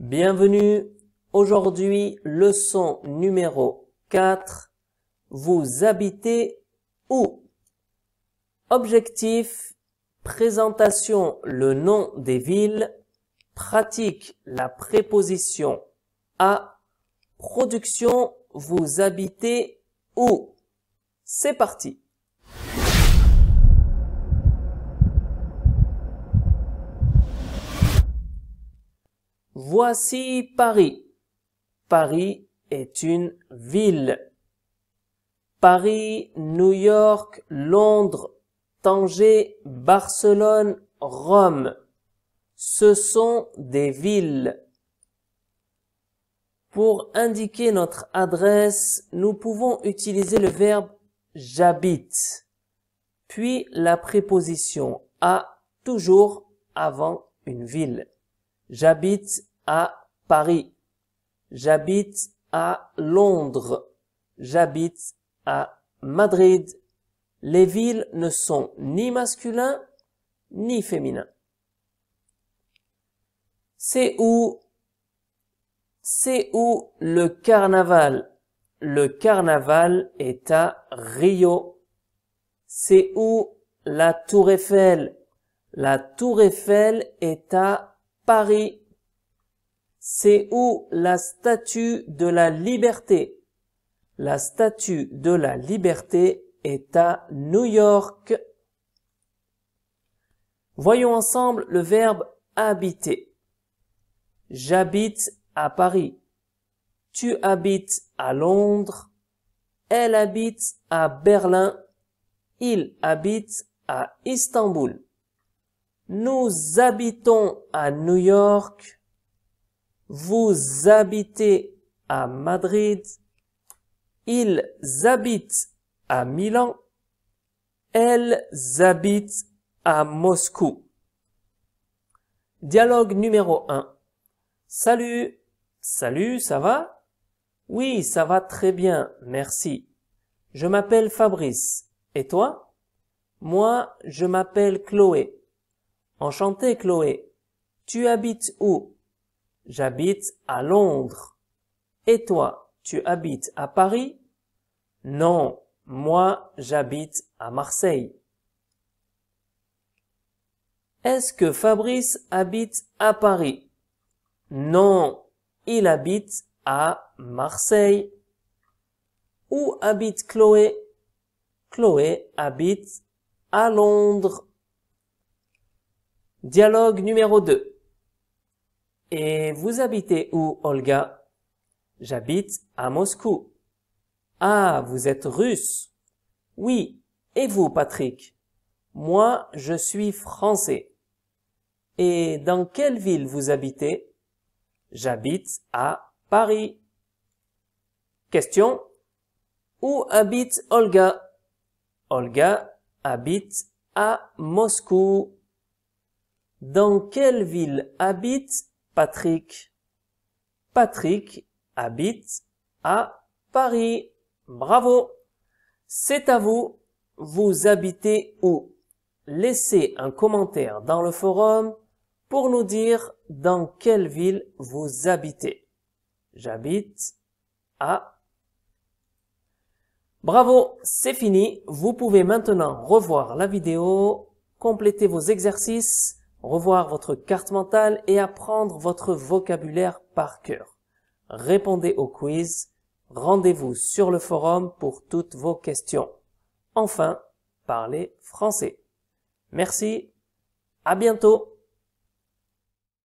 Bienvenue. Aujourd'hui, leçon numéro 4. Vous habitez où Objectif, présentation le nom des villes, pratique la préposition à, production, vous habitez où C'est parti Voici Paris. Paris est une ville. Paris, New York, Londres, Tanger, Barcelone, Rome. Ce sont des villes. Pour indiquer notre adresse, nous pouvons utiliser le verbe j'habite, puis la préposition à toujours avant une ville. J'habite à Paris. J'habite à Londres. J'habite à Madrid. Les villes ne sont ni masculins ni féminins. C'est où C'est où le carnaval Le carnaval est à Rio. C'est où la tour Eiffel La tour Eiffel est à Paris c'est où la statue de la liberté La statue de la liberté est à New York. Voyons ensemble le verbe habiter. J'habite à Paris. Tu habites à Londres. Elle habite à Berlin. Il habite à Istanbul. Nous habitons à New York. Vous habitez à Madrid. Ils habitent à Milan. Elles habitent à Moscou. Dialogue numéro 1. Salut. Salut, ça va Oui, ça va très bien, merci. Je m'appelle Fabrice. Et toi Moi, je m'appelle Chloé. Enchanté, Chloé. Tu habites où J'habite à Londres. Et toi, tu habites à Paris Non, moi j'habite à Marseille. Est-ce que Fabrice habite à Paris Non, il habite à Marseille. Où habite Chloé Chloé habite à Londres. Dialogue numéro 2. Et vous habitez où, Olga J'habite à Moscou. Ah, vous êtes russe Oui. Et vous, Patrick Moi, je suis français. Et dans quelle ville vous habitez J'habite à Paris. Question Où habite Olga Olga habite à Moscou. Dans quelle ville habite Patrick. Patrick habite à Paris. Bravo. C'est à vous. Vous habitez où Laissez un commentaire dans le forum pour nous dire dans quelle ville vous habitez. J'habite à... Bravo, c'est fini. Vous pouvez maintenant revoir la vidéo, compléter vos exercices revoir votre carte mentale et apprendre votre vocabulaire par cœur. Répondez au quiz. Rendez-vous sur le forum pour toutes vos questions. Enfin, parlez français. Merci. À bientôt.